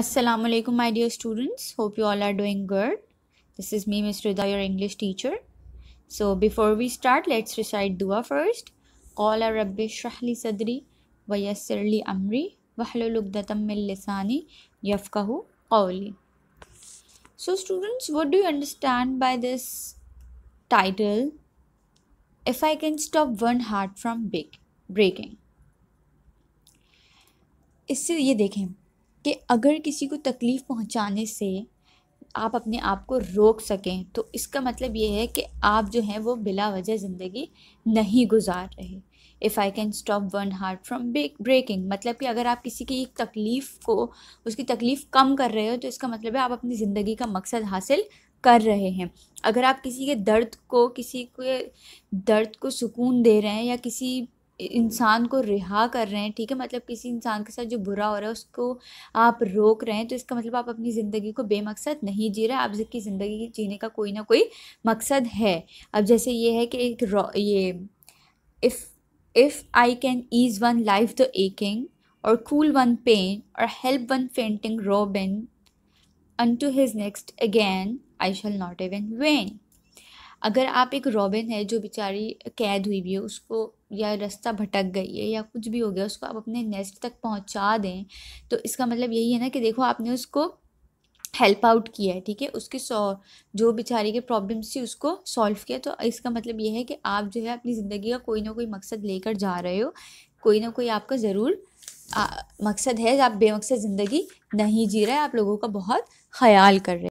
Assalamu alaikum my dear students hope you all are doing good this is me Miss Rida your English teacher so before we start let's recite dua first qala rabbi shrah sadri wa yassir amri amri wahlul 'uqdatam min lisani Yafkahu qawli so students what do you understand by this title if I can stop one heart from breaking इससे ये देखें कि अगर किसी को तकलीफ़ पहुंचाने से आप अपने आप को रोक सकें तो इसका मतलब ये है कि आप जो हैं वो बिला वजह ज़िंदगी नहीं गुजार रहे if I can stop one heart from breaking मतलब कि अगर आप किसी की तकलीफ़ को उसकी तकलीफ़ कम कर रहे हो तो इसका मतलब है आप अपनी ज़िंदगी का मकसद हासिल कर रहे हैं अगर आप किसी के दर्द को किसी के दर्द को सुकून दे रहे हैं या किसी इंसान को रिहा कर रहे हैं ठीक है मतलब किसी इंसान के साथ जो बुरा हो रहा है उसको आप रोक रहे हैं तो इसका मतलब आप अपनी ज़िंदगी को बेमकसद नहीं जी रहे आप की ज़िंदगी जीने का कोई ना कोई मकसद है अब जैसे ये है कि एक ये if if I can ease one life the aching और कूल वन पेन और help one fainting robin unto his nest again I shall not even vain अगर आप एक रॉबिन है जो बेचारी कैद हुई भी है उसको या रास्ता भटक गई है या कुछ भी हो गया उसको आप अपने नेस्ट तक पहुंचा दें तो इसका मतलब यही है ना कि देखो आपने उसको हेल्प आउट किया है ठीक है उसके सॉ जो बेचारे के प्रॉब्लम्स थी उसको सॉल्व किया तो इसका मतलब ये है कि आप जो है अपनी ज़िंदगी का कोई ना कोई मकसद लेकर जा रहे हो कोई ना कोई आपका ज़रूर मकसद है आप बेमकसद ज़िंदगी नहीं जी रहे आप लोगों का बहुत ख्याल कर रहे